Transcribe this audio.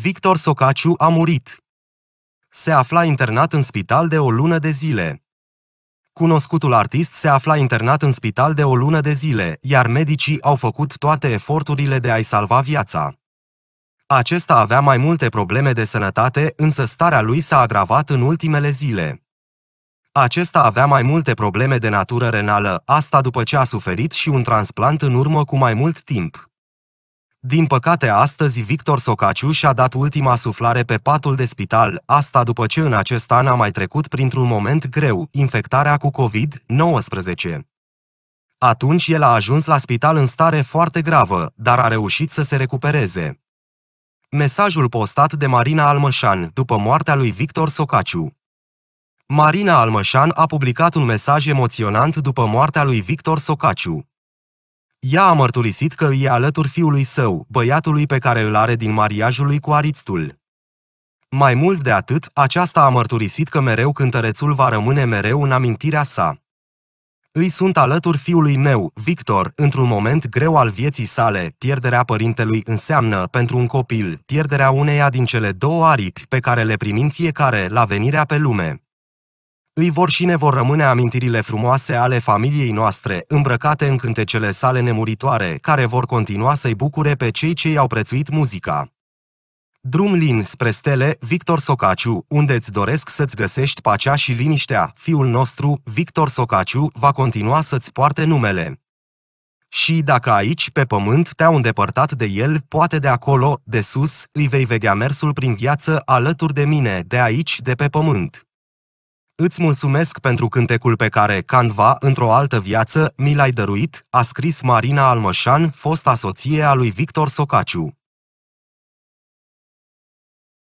Victor Socaciu a murit. Se afla internat în spital de o lună de zile. Cunoscutul artist se afla internat în spital de o lună de zile, iar medicii au făcut toate eforturile de a-i salva viața. Acesta avea mai multe probleme de sănătate, însă starea lui s-a agravat în ultimele zile. Acesta avea mai multe probleme de natură renală, asta după ce a suferit și un transplant în urmă cu mai mult timp. Din păcate, astăzi Victor Socaciu și-a dat ultima suflare pe patul de spital, asta după ce în acest an a mai trecut printr-un moment greu, infectarea cu COVID-19. Atunci el a ajuns la spital în stare foarte gravă, dar a reușit să se recupereze. Mesajul postat de Marina Almășan după moartea lui Victor Socaciu Marina Almășan a publicat un mesaj emoționant după moartea lui Victor Socaciu. Ea a mărturisit că e alături fiului său, băiatului pe care îl are din mariajul lui cu Aristul. Mai mult de atât, aceasta a mărturisit că mereu cântărețul va rămâne mereu în amintirea sa. Îi sunt alături fiului meu, Victor, într-un moment greu al vieții sale, pierderea părintelui înseamnă, pentru un copil, pierderea uneia din cele două aripi pe care le primim fiecare la venirea pe lume. Îi vor și ne vor rămâne amintirile frumoase ale familiei noastre, îmbrăcate în cântecele sale nemuritoare, care vor continua să-i bucure pe cei ce i-au prețuit muzica. Drum lin spre stele, Victor Socaciu, unde îți doresc să-ți găsești pacea și liniștea, fiul nostru, Victor Socaciu, va continua să-ți poarte numele. Și dacă aici, pe pământ, te-au îndepărtat de el, poate de acolo, de sus, îi vei vedea mersul prin viață alături de mine, de aici, de pe pământ. Îți mulțumesc pentru cântecul pe care Canva, într-o altă viață, mi l-ai dăruit, a scris Marina Almășan, fosta soție a lui Victor Socaciu.